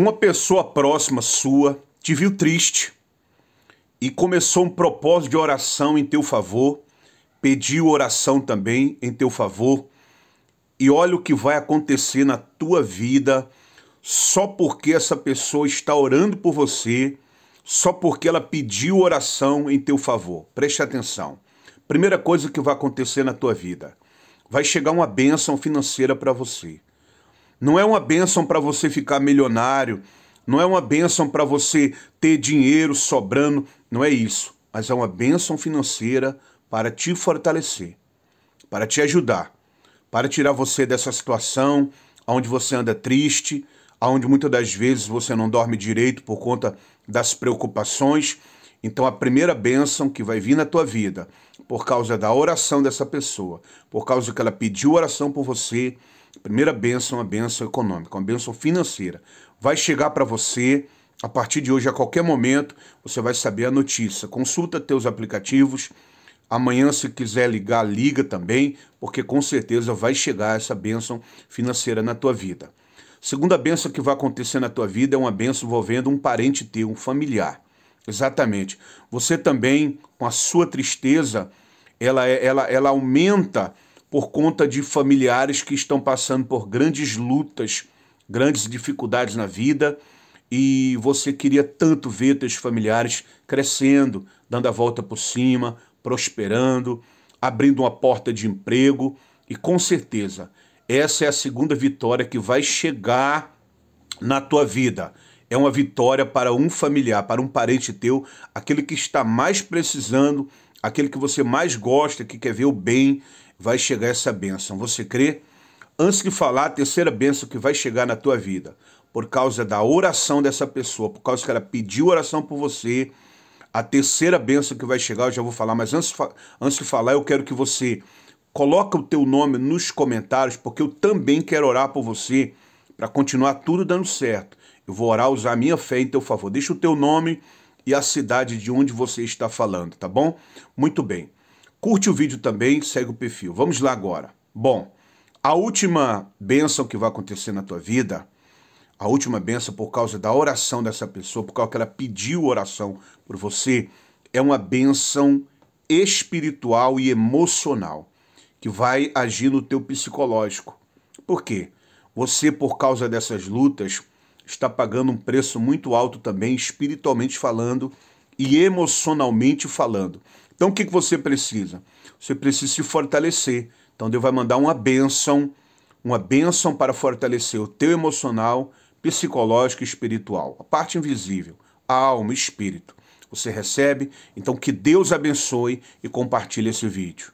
uma pessoa próxima sua te viu triste e começou um propósito de oração em teu favor, pediu oração também em teu favor, e olha o que vai acontecer na tua vida só porque essa pessoa está orando por você, só porque ela pediu oração em teu favor. Preste atenção. Primeira coisa que vai acontecer na tua vida, vai chegar uma bênção financeira para você. Não é uma bênção para você ficar milionário, não é uma bênção para você ter dinheiro sobrando, não é isso. Mas é uma bênção financeira para te fortalecer, para te ajudar, para tirar você dessa situação onde você anda triste, onde muitas das vezes você não dorme direito por conta das preocupações. Então a primeira bênção que vai vir na tua vida, por causa da oração dessa pessoa, por causa que ela pediu oração por você, Primeira benção, uma benção econômica, uma benção financeira. Vai chegar para você a partir de hoje, a qualquer momento, você vai saber a notícia. Consulta teus aplicativos. Amanhã, se quiser ligar, liga também, porque com certeza vai chegar essa benção financeira na tua vida. Segunda benção que vai acontecer na tua vida é uma benção envolvendo um parente teu, um familiar. Exatamente. Você também, com a sua tristeza, ela, é, ela, ela aumenta por conta de familiares que estão passando por grandes lutas, grandes dificuldades na vida, e você queria tanto ver teus familiares crescendo, dando a volta por cima, prosperando, abrindo uma porta de emprego, e com certeza essa é a segunda vitória que vai chegar na tua vida. É uma vitória para um familiar, para um parente teu, aquele que está mais precisando aquele que você mais gosta, que quer ver o bem, vai chegar essa bênção. Você crê? Antes de falar, a terceira bênção que vai chegar na tua vida, por causa da oração dessa pessoa, por causa que ela pediu oração por você, a terceira bênção que vai chegar, eu já vou falar, mas antes, antes de falar, eu quero que você coloque o teu nome nos comentários, porque eu também quero orar por você, para continuar tudo dando certo. Eu vou orar, usar a minha fé em teu favor. Deixa o teu nome e a cidade de onde você está falando, tá bom? Muito bem. Curte o vídeo também, segue o perfil. Vamos lá agora. Bom, a última bênção que vai acontecer na tua vida, a última bênção por causa da oração dessa pessoa, por causa que ela pediu oração por você, é uma bênção espiritual e emocional que vai agir no teu psicológico. Por quê? Você, por causa dessas lutas, está pagando um preço muito alto também, espiritualmente falando e emocionalmente falando. Então o que, que você precisa? Você precisa se fortalecer. Então Deus vai mandar uma bênção, uma bênção para fortalecer o teu emocional, psicológico e espiritual, a parte invisível, a alma, espírito. Você recebe? Então que Deus abençoe e compartilhe esse vídeo.